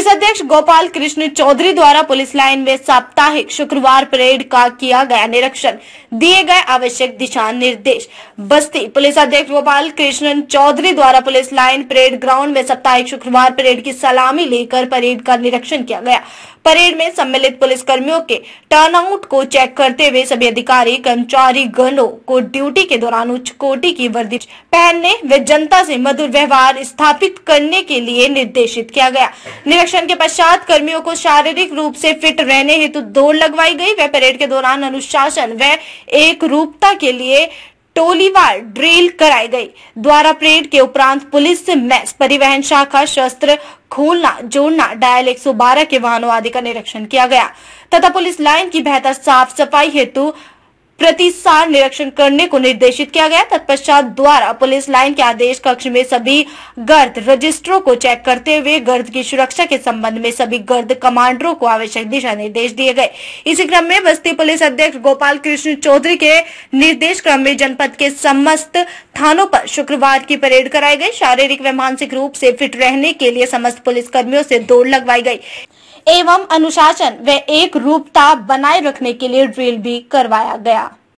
police अध्यक्ष गोपाल कृष्ण चौधरी द्वारा police line में साप्ताहिक शुक्रवार परेड का किया गया निरीक्षण दिए गए आवश्यक दिशा निर्देश बस्ती पुलिस अध्यक्ष गोपाल कृष्ण चौधरी द्वारा पुलिस लाइन परेड ग्राउंड में साप्ताहिक शुक्रवार परेड की सलामी लेकर परेड का निरीक्षण किया गया परेड में सम्मिलित पुलिस कर्मियों के टर्नआउट को चेक करते हुए सभी अधिकारी कर्मचारी गणों को ड्यूटी के दौरान उच्च कोटि की वर्दी पहनने व जनता से मधुर व्यवहार स्थापित करने के लिए निर्देशित किया गया निरीक्षण के पश्चात कर्मियों को शारीरिक रूप से फिट रहने हेतु दौड़ लगवाई गई व परेड के दौरान अनुशासन व एक रूपता के लिए टोलीवार ड्रिल कराई गई द्वारा परेड के उपरांत पुलिस से मैस परिवहन शाखा शस्त्र खोलना जोड़ना डायल 112 के वाहनों आदि का निरीक्षण किया गया तथा पुलिस लाइन की बेहतर साफ सफाई हेतु प्रतिसार निरीक्षण करने को निर्देशित किया गया तत्पश्चात द्वारा पुलिस लाइन के आदेश कक्ष में सभी गर्द रजिस्टरों को चेक करते हुए गर्द की सुरक्षा के संबंध में सभी गर्द कमांडरों को आवश्यक दिशा निर्देश दिए गए इसी क्रम में बस्ती पुलिस अध्यक्ष गोपाल कृष्ण चौधरी के निर्देश क्रम में जनपद के समस्त थानों पर शुक्रवार की परेड कराई गई शारीरिक व मानसिक रूप से फिट रहने के लिए समस्त पुलिस कर्मियों से दौड़ लगवाई गई एवं अनुशासन व एक रूपता बनाए रखने के लिए ड्रिल भी करवाया गया